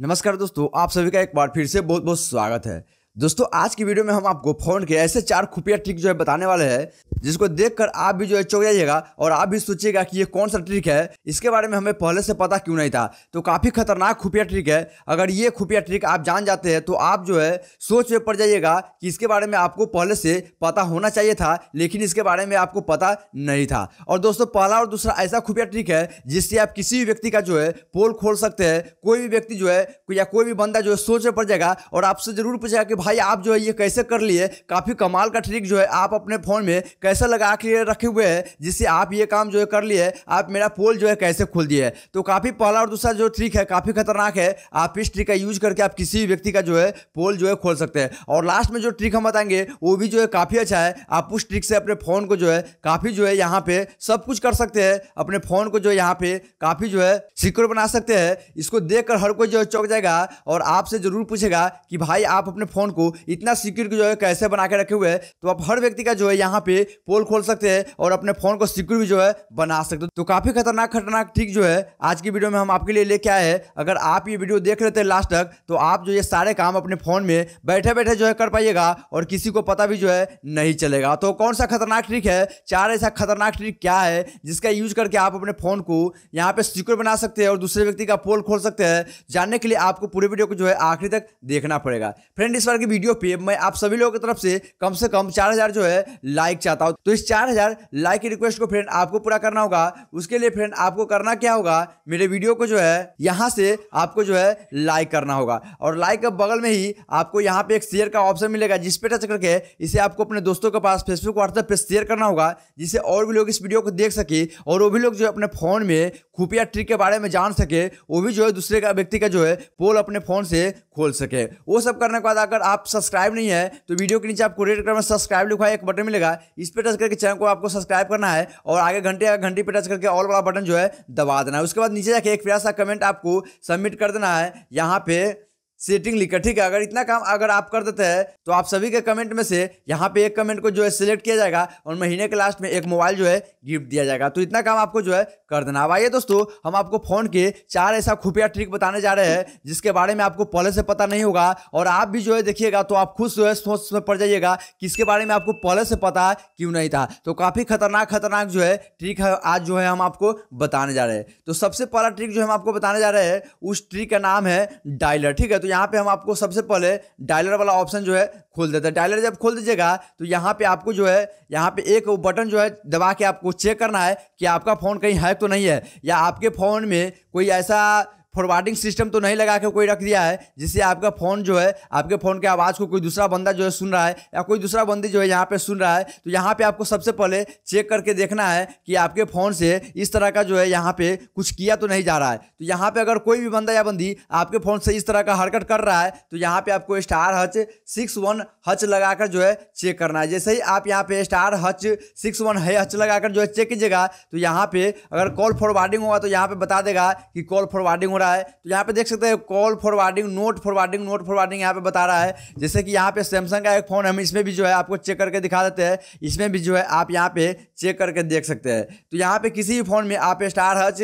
नमस्कार दोस्तों आप सभी का एक बार फिर से बहुत बहुत स्वागत है दोस्तों आज की वीडियो में हम आपको फोन के ऐसे चार खुफिया ट्रिक जो है बताने वाले हैं जिसको देखकर आप भी जो है चौक जाइएगा और आप भी सोचिएगा कि ये कौन सा ट्रिक है इसके बारे में हमें पहले से पता क्यों नहीं था तो काफ़ी खतरनाक खुफिया ट्रिक है अगर ये खुफिया ट्रिक आप जान जाते हैं तो आप जो है सोच में पड़ जाइएगा कि इसके बारे में आपको पहले से पता होना चाहिए था लेकिन इसके बारे में आपको पता नहीं था और दोस्तों पहला और दूसरा ऐसा खुफिया ट्रिक है जिससे आप किसी भी व्यक्ति का जो है पोल खोल सकते हैं कोई भी व्यक्ति जो है या कोई भी बंदा जो है सोच में पड़ जाएगा और आपसे जरूर पूछेगा कि भाई आप जो है ये कैसे कर लिए काफ़ी कमाल का ट्रिक जो है आप अपने फ़ोन में कैसे लगा के रखे हुए हैं जिससे आप ये काम जो है कर लिए आप मेरा पोल जो है कैसे खोल दिए तो काफ़ी पहला और दूसरा जो ट्रिक है काफ़ी खतरनाक है आप इस ट्रिक का यूज करके आप किसी भी व्यक्ति का जो है पोल जो है खोल सकते हैं और लास्ट में जो ट्रिक हम बताएंगे वो भी जो है काफ़ी अच्छा है आप उस ट्रिक से अपने फ़ोन को जो है काफ़ी जो है यहाँ पर सब कुछ कर सकते हैं अपने फ़ोन को जो है यहाँ पे काफ़ी जो है सिक्योर बना सकते हैं इसको देख हर कोई जो है चौक जाएगा और आपसे ज़रूर पूछेगा कि भाई आप अपने फ़ोन को इतना सिक्योर जो है कैसे बना के रखे हुए हैं तो आप हर व्यक्ति का जो है यहाँ पे पोल खोल सकते हैं और अपने फोन को सिक्योर भी जो है बना सकते हो तो काफी खतरनाक खतरनाक ठीक जो है आज की वीडियो में हम आपके लिए लेके आए हैं अगर आप ये वीडियो देख रहे थे लास्ट तक तो आप जो ये सारे काम अपने फोन में बैठे बैठे जो है कर पाइएगा और किसी को पता भी जो है नहीं चलेगा तो कौन सा खतरनाक ट्रिक है चार ऐसा खतरनाक ट्रिक क्या है जिसका यूज करके आप अपने फोन को यहाँ पे सिक्योर बना सकते हैं और दूसरे व्यक्ति का पोल खोल सकते हैं जानने के लिए आपको पूरे वीडियो को जो है आखिरी तक देखना पड़ेगा फ्रेंड इस बार की वीडियो पे मैं आप सभी लोगों की तरफ से कम से कम चार जो है लाइक चाहता हूँ तो इस चार लाइक की रिक्वेस्ट को फ्रेंड आपको पूरा करना होगा उसके लिए फ्रेंड आपको करना क्या होगा मेरे वीडियो को जो है यहाँ से आपको जो है लाइक करना होगा और लाइक के बगल में ही आपको यहाँ पे एक शेयर का ऑप्शन मिलेगा जिस पे टच करके इसे आपको अपने दोस्तों के पास फेसबुक व्हाट्सएप पर शेयर करना होगा जिससे और भी लोग इस वीडियो को देख सके और वो भी लोग जो है अपने फ़ोन में खुफिया ट्रिक के बारे में जान सके वो भी जो है दूसरे का व्यक्ति का जो है पोल अपने फ़ोन से खोल सके वो सब करने के बाद अगर आप आप सब्सक्राइब नहीं है तो वीडियो के नीचे आपको रेड कलर में सब्सक्राइब लिखा है एक बटन मिलेगा इस पर टच करके चैनल को आपको सब्सक्राइब करना है और आगे घंटे या घंटे पर टच करके ऑल वाला बटन जो है दबा देना है उसके बाद नीचे जाके एक प्यार सा कमेंट आपको सबमिट कर देना है यहाँ पे सेटिंग लिखकर ठीक है अगर इतना काम अगर आप कर देते हैं तो आप सभी के कमेंट में से यहाँ पे एक कमेंट को जो है सिलेक्ट किया जाएगा और महीने के लास्ट में एक मोबाइल जो है गिफ्ट दिया जाएगा तो इतना काम आपको जो है कर देना अब आइए दोस्तों हम आपको फोन के चार ऐसा खुफिया ट्रिक बताने जा रहे हैं जिसके बारे में आपको पहले से पता नहीं होगा और आप भी जो है देखिएगा तो आप खुद जो है सोच में पड़ जाइएगा कि इसके बारे में आपको पहले से पता क्यों नहीं था तो काफ़ी खतरनाक खतरनाक जो है ट्रिक है आज जो है हम आपको बताने जा रहे हैं तो सबसे पहला ट्रिक जो हम आपको बताने जा रहे हैं उस ट्रिक का नाम है डायलर ठीक है तो तो यहाँ पे हम आपको सबसे पहले डायलर वाला ऑप्शन जो है खोल देते हैं डायलर जब खोल दीजिएगा तो यहाँ पे आपको जो है यहाँ पे एक बटन जो है दबा के आपको चेक करना है कि आपका फ़ोन कहीं हैक तो नहीं है या आपके फ़ोन में कोई ऐसा फॉरवर्डिंग सिस्टम तो नहीं लगा के कोई रख दिया है जिससे आपका फ़ोन जो है आपके फ़ोन के आवाज़ को कोई दूसरा बंदा जो है सुन रहा है या कोई दूसरा बंदी जो है यहाँ पे सुन रहा है तो यहाँ पे आपको सबसे पहले चेक करके देखना है कि आपके फ़ोन से इस तरह का जो है यहाँ पे कुछ किया तो नहीं जा रहा है तो यहाँ पर अगर कोई भी बंदा या बंदी आपके फ़ोन से इस तरह का हरकत कर रहा है तो यहाँ पर आपको star hash six one hash लगाकर जो है चेक करना है जैसे ही आप यहाँ पे स्टार हच सिक्स वन है हच कर जो है चेक कीजिएगा तो यहाँ पे अगर कॉल फॉरवर्डिंग होगा तो यहाँ पे बता देगा कि कॉल फॉरवर्डिंग हो रहा रहा है तो यहाँ पे देख सकते हैं call forwarding not forwarding not forwarding यहाँ पे बता रहा है जैसे कि यहाँ पे सैमसंग का एक फ़ोन हम इसमें भी जो है आपको चेक करके दिखा देते हैं इसमें भी जो है आप यहाँ पे चेक करके देख सकते हैं तो यहाँ पे किसी भी फ़ोन में आप star hash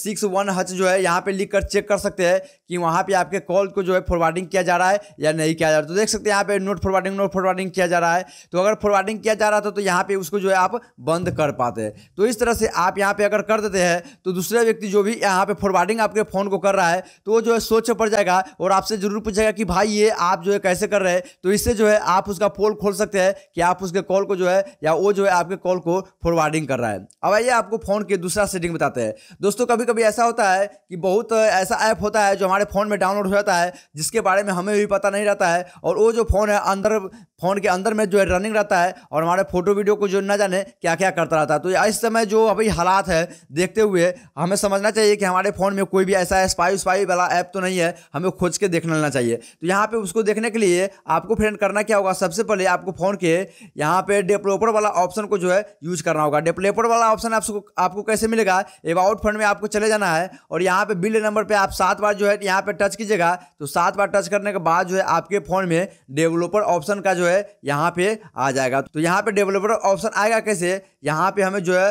six one hash जो है यहाँ पे लिख कर चेक कर सकते हैं कि वहाँ पे आपके कॉल को जो है फॉरवर्डिंग किया जा रहा है या नहीं किया जा रहा तो देख सकते हैं यहाँ पे नोट फॉरवर्डिंग नोट फॉरवर्डिंग किया जा रहा है तो अगर फॉरवर्डिंग किया जा रहा था तो यहाँ पे उसको जो है आप बंद कर पाते तो इस तरह से आप यहाँ पे अगर कर देते हैं तो दूसरे व्यक्ति जो भी यहाँ पे फॉरवर्डिंग आपके फ़ोन को कर रहा है तो वो जो है सोच पड़ जाएगा और आपसे जरूर पूछेगा कि भाई ये आप जो है कैसे कर रहे हैं तो इससे जो है आप उसका पोल खोल सकते हैं कि आप उसके कॉल को जो है या वो जो है आपके कॉल को फॉरवर्डिंग कर रहा है अब आइए आपको फ़ोन के दूसरा सेटिंग बताते हैं दोस्तों कभी कभी ऐसा होता है कि बहुत ऐसा ऐप होता है जो हमारे फ़ोन में डाउनलोड हो जाता है जिसके बारे में हमें भी पता नहीं रहता है और वो जो फ़ोन है अंदर फ़ोन के अंदर में जो है रनिंग रहता है और हमारे फोटो वीडियो को जो ना जाने क्या क्या करता रहता है तो इस समय जो अभी हालात है देखते हुए हमें समझना चाहिए कि हमारे फ़ोन में कोई भी ऐसा है स्पाई स्पाई वाला ऐप तो नहीं है हमें खोज के देख लेना चाहिए तो यहाँ पे उसको देखने के लिए आपको फ्रेंड करना क्या होगा सबसे पहले आपको फ़ोन के यहाँ पे डेवलपर वाला ऑप्शन को जो है यूज करना होगा डेवलपर वाला ऑप्शन आपको आपको कैसे मिलेगा एबाउट फंड में आपको चले जाना है और यहाँ पे बिल नंबर पर आप सात बार जो है यहाँ पे टच कीजिएगा तो सात बार टच करने के बाद जो है आपके फ़ोन में डेवलपर ऑप्शन का जो है यहाँ पे आ जाएगा तो यहाँ पे डेवलपर ऑप्शन आएगा कैसे यहाँ पे हमें जो है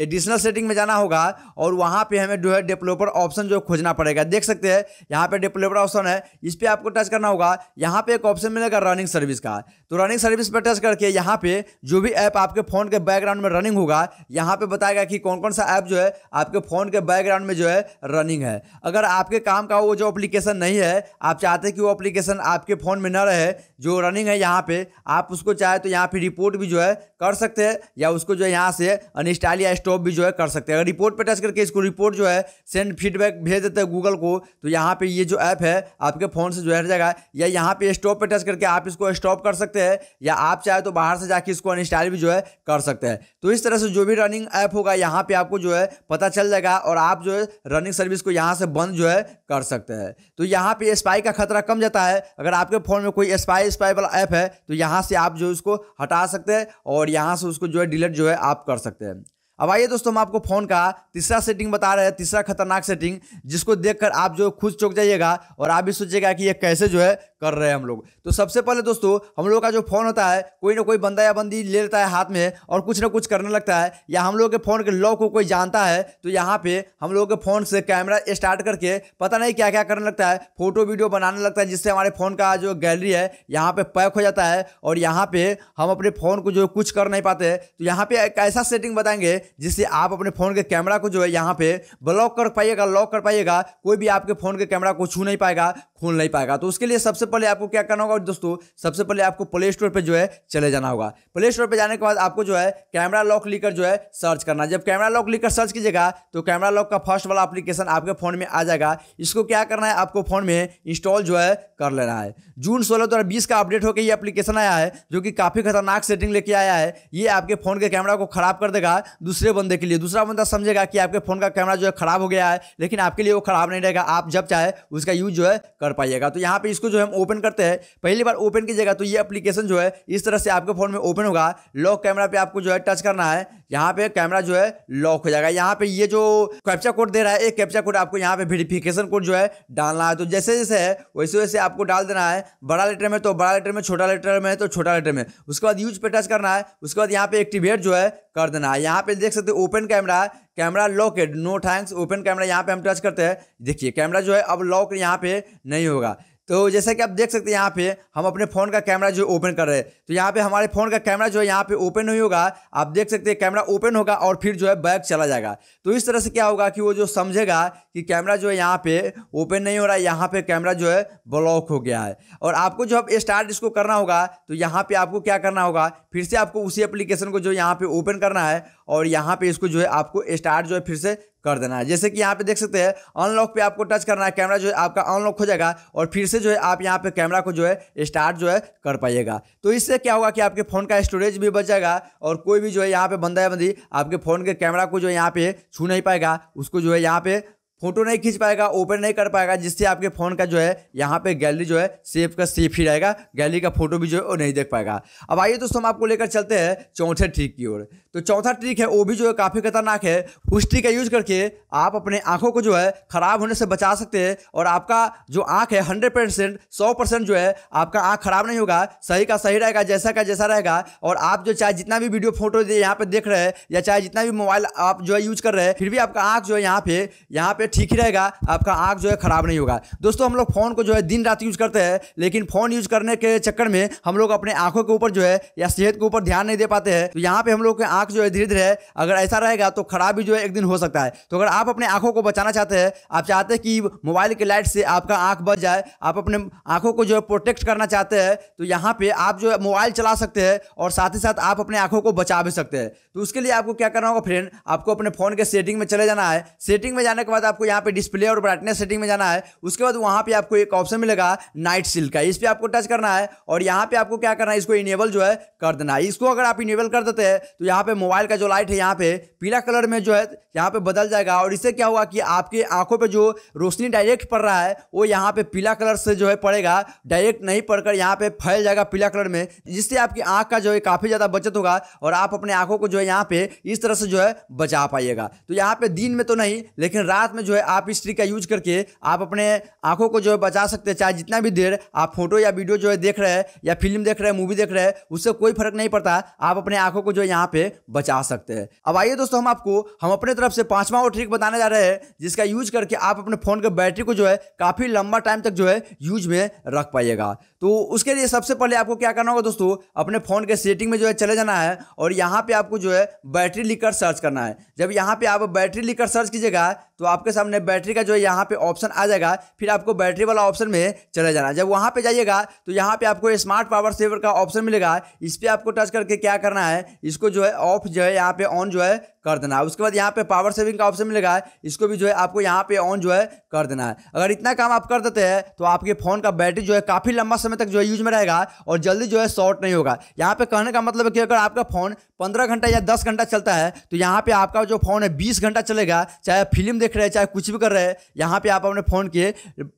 एडिशनल सेटिंग में जाना होगा और वहाँ पे हमें जो है डेवलपर ऑप्शन जो खोजना पड़ेगा देख सकते हैं यहाँ पे डेवलपर ऑप्शन है इस पर आपको टच करना होगा यहाँ पे एक ऑप्शन मिलेगा रनिंग सर्विस का तो रनिंग सर्विस पर टच करके यहाँ पे जो भी ऐप आपके फ़ोन के बैकग्राउंड में रनिंग होगा यहाँ पर बताएगा कि कौन कौन सा ऐप जो है आपके फ़ोन के बैकग्राउंड में जो है रनिंग है अगर आपके काम का वो जो अप्लीकेशन नहीं है आप चाहते कि वो अप्लीकेशन आपके फ़ोन में न रहे जो रनिंग है यहाँ पर आप उसको चाहे तो यहाँ पर रिपोर्ट भी जो है कर सकते हैं या उसको जो है यहाँ से अनस्टाइल या स्टॉप भी जो है कर सकते हैं अगर रिपोर्ट पर टच करके इसको रिपोर्ट जो है सेंड फीडबैक भेज देते हैं गूगल को तो यहाँ पे ये जो ऐप है आपके फ़ोन से जो है हट जाएगा या यहाँ पे स्टॉप पे टच करके आप इसको स्टॉप कर सकते हैं या आप चाहे तो बाहर से जाके इसको अनस्टाइल भी जो है कर सकते हैं तो इस तरह से जो भी रनिंग ऐप होगा यहाँ पर आपको जो है पता चल जाएगा और आप जो है रनिंग सर्विस को यहाँ से बंद जो है कर सकते हैं तो यहाँ पर स्पाई का खतरा कम जाता है अगर आपके फ़ोन में कोई स्पाई स्पाई वाला ऐप है तो यहाँ से आप जो इसको हटा सकते हैं और यहाँ से उसको जो है डिलीट जो है आप कर सकते हैं अब आइए दोस्तों हम आपको फ़ोन का तीसरा सेटिंग बता रहे हैं तीसरा खतरनाक सेटिंग जिसको देखकर आप जो खुद चौक जाइएगा और आप भी सोचिएगा कि ये कैसे जो है कर रहे हैं हम लोग तो सबसे पहले दोस्तों हम लोग का जो फ़ोन होता है कोई ना कोई बंदा या बंदी ले लेता है हाथ में और कुछ ना कुछ करने लगता है या हम लोग के फ़ोन के लॉक को कोई जानता है तो यहाँ पे हम लोग के फ़ोन से कैमरा स्टार्ट करके पता नहीं क्या क्या करने लगता है फोटो वीडियो बनाने लगता है जिससे हमारे फ़ोन का जो गैलरी है यहाँ पर पैक हो जाता है और यहाँ पर हम अपने फ़ोन को जो कुछ कर नहीं पाते तो यहाँ पर एक ऐसा सेटिंग बताएंगे जिससे आप अपने फ़ोन के कैमरा को जो है यहाँ पर ब्लॉक कर पाइएगा लॉक कर पाइएगा कोई भी आपके फ़ोन के कैमरा को छू नहीं पाएगा खोल नहीं पाएगा तो उसके लिए सबसे पहले आपको क्या करना होगा दोस्तों सबसे पहले आपको प्ले स्टोर पर जो है चले जाना होगा प्ले स्टोर पर जाने के बाद आपको जो है कैमरा लॉक लेकर जो है सर्च करना जब कैमरा लॉक लेकर सर्च कीजिएगा तो कैमरा लॉक का फर्स्ट वाला अप्लीकेशन आपके फ़ोन में आ जाएगा इसको क्या करना है आपको फ़ोन में इंस्टॉल जो है कर लेना है जून सोलह दो का अपडेट होकर यह अप्लीकेशन आया है जो कि काफ़ी खतरनाक सेटिंग लेके आया है ये आपके फ़ोन के कैमरा को ख़राब कर देगा दूसरे बंदे के लिए दूसरा बंदा समझेगा कि आपके फ़ोन का कैमरा जो है ख़राब हो गया है लेकिन आपके लिए वो ख़राब नहीं रहेगा आप जब चाहे उसका यूज़ जो है कर पाइएगा तो यहाँ पे इसको जो है हम ओपन करते हैं पहली बार ओपन की जगह तो ये एप्लीकेशन जो है इस तरह से आपके फ़ोन में ओपन होगा लॉक कैमरा पे आपको जो है टच करना है यहाँ पे कैमरा जो है लॉक हो जाएगा यहाँ पे ये जो कैप्चा कोड दे रहा है एक कैप्चा कोड आपको यहाँ पे वेरिफिकेशन कोड जो है डालना है तो जैसे जैसे है वैसे वैसे आपको डाल देना है बड़ा लेटर में तो बड़ा लेटर में छोटा लेटर में तो छोटा लेटर में उसके बाद यूज पे टच करना है उसके बाद यहाँ पे एक्टिवेट जो है कर देना है यहाँ पे देख सकते हो ओपन कैमरा कैमरा लॉक है नो थैंक्स ओपन कैमरा यहाँ पे हम टच करते हैं देखिए कैमरा जो है अब लॉक यहाँ पे नहीं होगा तो जैसा कि आप देख सकते हैं यहाँ पे हम अपने फ़ोन का कैमरा जो ओपन कर रहे हैं तो यहाँ पे हमारे फ़ोन का कैमरा जो है यहाँ पे ओपन नहीं होगा आप देख सकते हैं कैमरा ओपन होगा और फिर जो है बैक चला जाएगा तो इस तरह से क्या होगा कि वो जो समझेगा कि कैमरा जो है यहाँ पे ओपन नहीं हो रहा है यहाँ पे कैमरा जो है ब्लॉक हो गया है और आपको जो अब स्टार्ट इसको करना होगा तो यहाँ पर आपको क्या करना होगा फिर से आपको उसी एप्लीकेशन को जो यहाँ पर ओपन करना है और यहाँ पर इसको जो है आपको स्टार्ट जो है फिर से कर देना है जैसे कि यहाँ पे देख सकते हैं अनलॉक पे आपको टच करना है कैमरा जो है आपका अनलॉक हो जाएगा और फिर से जो है आप यहाँ पे कैमरा को जो है स्टार्ट जो है कर पाइएगा तो इससे क्या होगा कि आपके फ़ोन का स्टोरेज भी बच जाएगा और कोई भी जो है यहाँ पे बंदा या बंदी आपके फ़ोन के कैमरा को जो है यहाँ पे छू नहीं पाएगा उसको जो है यहाँ पे फोटो नहीं खींच पाएगा ओपन नहीं कर पाएगा जिससे आपके फ़ोन का जो है यहाँ पे गैलरी जो है सेफ का सेफ ही रहेगा गैलरी का फोटो भी जो है वो नहीं देख पाएगा अब आइए दोस्तों हम आपको लेकर चलते हैं चौथे ट्रिक की ओर तो चौथा ट्रिक है वो भी जो है काफ़ी खतरनाक है उस ट्रिक का यूज करके आप अपने आंखों को जो है ख़राब होने से बचा सकते हैं और आपका जो आँख है हंड्रेड परसेंट सौ परसेंट जो है आपका आँख खराब नहीं होगा सही का सही रहेगा जैसा का जैसा रहेगा और आप जो चाहे जितना भी वीडियो फोटो यहाँ पर देख रहे हैं या चाहे जितना भी मोबाइल आप जो है यूज कर रहे हैं फिर भी आपका आँख जो है यहाँ पे यहाँ पे ठीक ही रहेगा आपका आँख जो है ख़राब नहीं होगा दोस्तों हम लोग फ़ोन को जो है दिन रात यूज़ करते हैं लेकिन फ़ोन यूज़ करने के चक्कर में हम लोग अपने आँखों के ऊपर जो है या सेहत के ऊपर ध्यान नहीं दे पाते हैं तो यहाँ पर हम लोग की आँख जो है धीरे धीरे अगर ऐसा रहेगा तो ख़राब भी जो है एक दिन हो सकता है तो अगर आप अपने आँखों को बचाना चाहते हैं आप चाहते हैं कि मोबाइल के लाइट से आपका आँख बच जाए आप अपने आँखों को जो है प्रोटेक्ट करना चाहते हैं तो यहाँ पर आप जो है मोबाइल चला सकते हैं और साथ ही साथ आप अपने आँखों को बचा भी सकते हैं तो उसके लिए आपको क्या करना होगा फ्रेंड आपको अपने फ़ोन के सेटिंग में चले जाना है सेटिंग में जाने के बाद आप आपको यहाँ पे डिस्प्ले और ब्राइटनेस सेटिंग में जाना है उसके बाद वहाँ पे आपको एक ऑप्शन मिलेगा नाइट सिल का इस पर आपको टच करना है और यहाँ पे आपको क्या करना है इसको इनेबल जो है कर देना है इसको अगर आप इनेबल कर देते हैं तो यहाँ पे मोबाइल का जो लाइट है यहाँ पे पीला कलर में जो है यहाँ पे बदल जाएगा और इससे क्या हुआ कि आपकी आंखों पर जो रोशनी डायरेक्ट पड़ रहा है वो यहाँ पे पीला कलर से जो है पड़ेगा डायरेक्ट नहीं पड़कर यहाँ पे फैल जाएगा पीला कलर में जिससे आपकी आंख का जो है काफ़ी ज़्यादा बचत होगा और आप अपने आंखों को जो है यहाँ पे इस तरह से जो है बचा पाइएगा तो यहाँ पे दिन में तो नहीं लेकिन रात में जो है आप इस ट्रिक का यूज करके आप अपने आंखों को जो है बचा सकते हैं चाहे जितना भी देर आप फोटो या वीडियो जो है देख रहे हैं या फिल्म देख रहे हैं मूवी देख रहे हैं उससे कोई फर्क नहीं पड़ता आप अपने आंखों को जो है यहाँ पे बचा सकते हैं अब आइए दोस्तों हम आपको हम अपने तरफ से पांचवा वो ट्रिक बताने जा रहे हैं जिसका यूज करके आप अपने फोन के बैटरी को जो है काफी लंबा टाइम तक जो है यूज में रख पाइएगा तो उसके लिए सबसे पहले आपको क्या करना होगा दोस्तों अपने फोन के सेटिंग में जो है चले जाना है और यहाँ पे आपको जो है बैटरी लिखकर सर्च करना है जब यहाँ पे आप बैटरी लिखकर सर्च कीजिएगा तो आपके साथ सामने बैटरी का जो है यहाँ पे ऑप्शन आ जाएगा फिर आपको बैटरी वाला ऑप्शन में चले जाना जब वहाँ पे जाइएगा तो यहाँ पे आपको स्मार्ट पावर सेवर का ऑप्शन मिलेगा इस पर आपको टच करके क्या करना है इसको जो है ऑफ जो है यहाँ पे ऑन जो है कर देना है उसके बाद यहाँ पे पावर सेविंग का ऑप्शन मिलेगा इसको भी जो है आपको यहाँ पे ऑन जो है कर देना है अगर इतना काम आप कर देते हैं तो आपके फ़ोन का बैटरी जो है काफ़ी लंबा समय तक जो है यूज में रहेगा और जल्दी जो है शॉर्ट नहीं होगा यहाँ पे कहने का मतलब है कि अगर आपका फ़ोन पंद्रह घंटा या दस घंटा चलता है तो यहाँ पे आपका जो फ़ोन है बीस घंटा चलेगा चाहे फिल्म देख रहे हैं चाहे कुछ भी कर रहे हैं यहाँ पे आप अपने फ़ोन के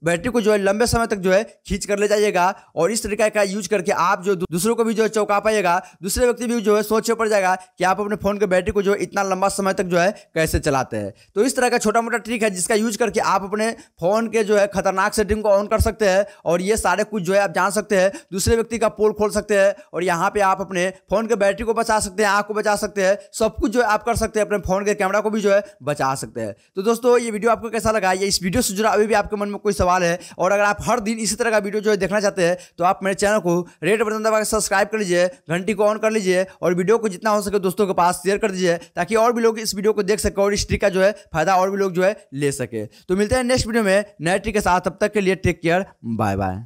बैटरी को जो है लंबे समय तक जो है खींच कर ले जाइएगा और इस तरीके का यूज करके आप जो दूसरों को भी जो है चौंका पाएगा दूसरे व्यक्ति भी जो है सोच पड़ जाएगा कि आप अपने फ़ोन के बैटरी को जो है इतना लंबा समय तक जो है कैसे चलाते हैं तो इस तरह का छोटा मोटा ट्रिक है जिसका यूज करके आप अपने फ़ोन के जो है खतरनाक सेटिंग को ऑन कर सकते हैं और ये सारे कुछ जो है आप जान सकते हैं दूसरे व्यक्ति का पोल खोल सकते हैं और यहाँ पे आप अपने फ़ोन के बैटरी को बचा सकते हैं आँख को बचा सकते हैं सब कुछ जो है आप कर सकते हैं अपने फ़ोन के कैमरा को भी जो है बचा सकते हैं तो दोस्तों ये वीडियो आपको कैसा लगा या इस वीडियो से जुड़ा अभी भी आपके मन में कोई सवाल है और अगर आप हर दिन इसी तरह का वीडियो जो है देखना चाहते हैं तो आप मेरे चैनल को रेड बटन दबाकर सब्सक्राइब कर लीजिए घंटी को ऑन कर लीजिए और वीडियो को जितना हो सके दोस्तों के पास शेयर कर दीजिए ताकि और भी लोग इस वीडियो को देख सके और इस ट्रिक का जो है फायदा और भी लोग जो है ले सके तो मिलते हैं नेक्स्ट वीडियो में नए ट्रिक के साथ तब तक के लिए टेक केयर बाय बाय